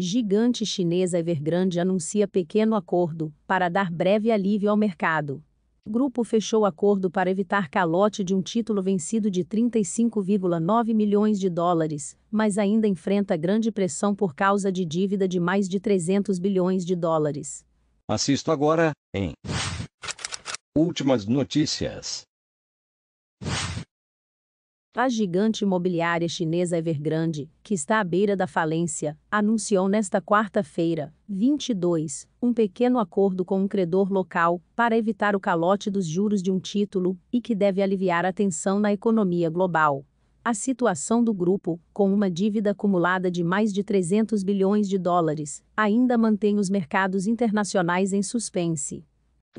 Gigante chinesa Evergrande anuncia pequeno acordo para dar breve alívio ao mercado. Grupo fechou acordo para evitar calote de um título vencido de 35,9 milhões de dólares, mas ainda enfrenta grande pressão por causa de dívida de mais de 300 bilhões de dólares. Assisto agora em Últimas notícias. A gigante imobiliária chinesa Evergrande, que está à beira da falência, anunciou nesta quarta-feira, 22, um pequeno acordo com um credor local para evitar o calote dos juros de um título e que deve aliviar a tensão na economia global. A situação do grupo, com uma dívida acumulada de mais de 300 bilhões de dólares, ainda mantém os mercados internacionais em suspense.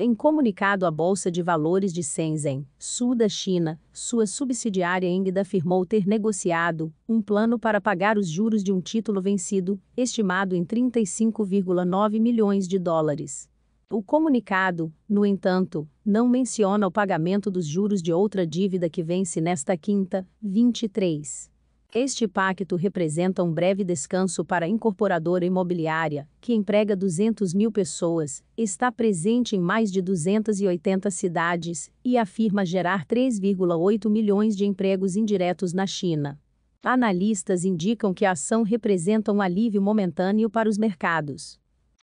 Em comunicado à Bolsa de Valores de Shenzhen, sul da China, sua subsidiária Engda afirmou ter negociado um plano para pagar os juros de um título vencido, estimado em 35,9 milhões de dólares. O comunicado, no entanto, não menciona o pagamento dos juros de outra dívida que vence nesta quinta, 23. Este pacto representa um breve descanso para a incorporadora imobiliária, que emprega 200 mil pessoas, está presente em mais de 280 cidades e afirma gerar 3,8 milhões de empregos indiretos na China. Analistas indicam que a ação representa um alívio momentâneo para os mercados.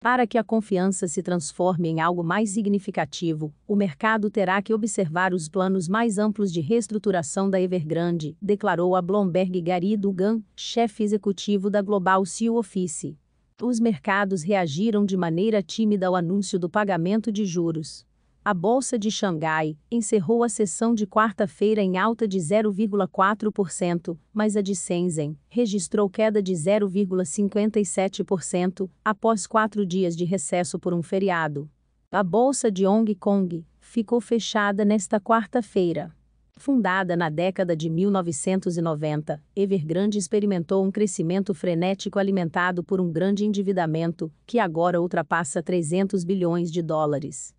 Para que a confiança se transforme em algo mais significativo, o mercado terá que observar os planos mais amplos de reestruturação da Evergrande, declarou a Bloomberg Gary Dugan, chefe executivo da Global Seal Office. Os mercados reagiram de maneira tímida ao anúncio do pagamento de juros. A Bolsa de Xangai encerrou a sessão de quarta-feira em alta de 0,4%, mas a de Shenzhen registrou queda de 0,57% após quatro dias de recesso por um feriado. A Bolsa de Hong Kong ficou fechada nesta quarta-feira. Fundada na década de 1990, Evergrande experimentou um crescimento frenético alimentado por um grande endividamento, que agora ultrapassa 300 bilhões de dólares.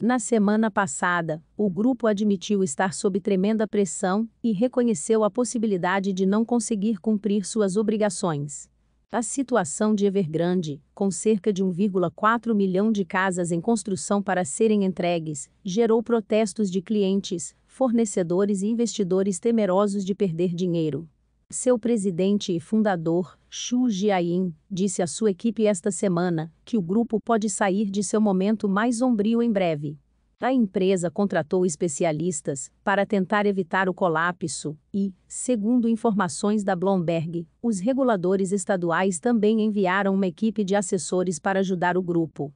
Na semana passada, o grupo admitiu estar sob tremenda pressão e reconheceu a possibilidade de não conseguir cumprir suas obrigações. A situação de Evergrande, com cerca de 1,4 milhão de casas em construção para serem entregues, gerou protestos de clientes, fornecedores e investidores temerosos de perder dinheiro. Seu presidente e fundador, Xu Jiayin, disse à sua equipe esta semana que o grupo pode sair de seu momento mais sombrio em breve. A empresa contratou especialistas para tentar evitar o colapso e, segundo informações da Bloomberg, os reguladores estaduais também enviaram uma equipe de assessores para ajudar o grupo.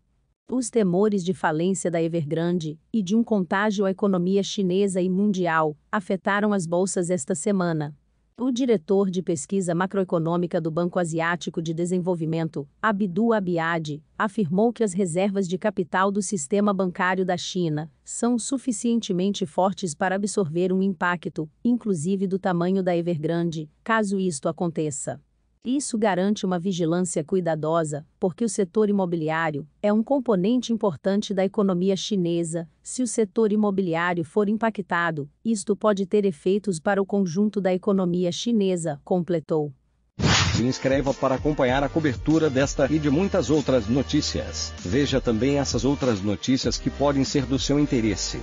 Os temores de falência da Evergrande e de um contágio à economia chinesa e mundial afetaram as bolsas esta semana. O diretor de pesquisa macroeconômica do Banco Asiático de Desenvolvimento, Abdu Abiad, afirmou que as reservas de capital do sistema bancário da China são suficientemente fortes para absorver um impacto, inclusive do tamanho da Evergrande, caso isto aconteça. Isso garante uma vigilância cuidadosa, porque o setor imobiliário é um componente importante da economia chinesa. Se o setor imobiliário for impactado, isto pode ter efeitos para o conjunto da economia chinesa, completou. Se inscreva para acompanhar a cobertura desta e de muitas outras notícias. Veja também essas outras notícias que podem ser do seu interesse.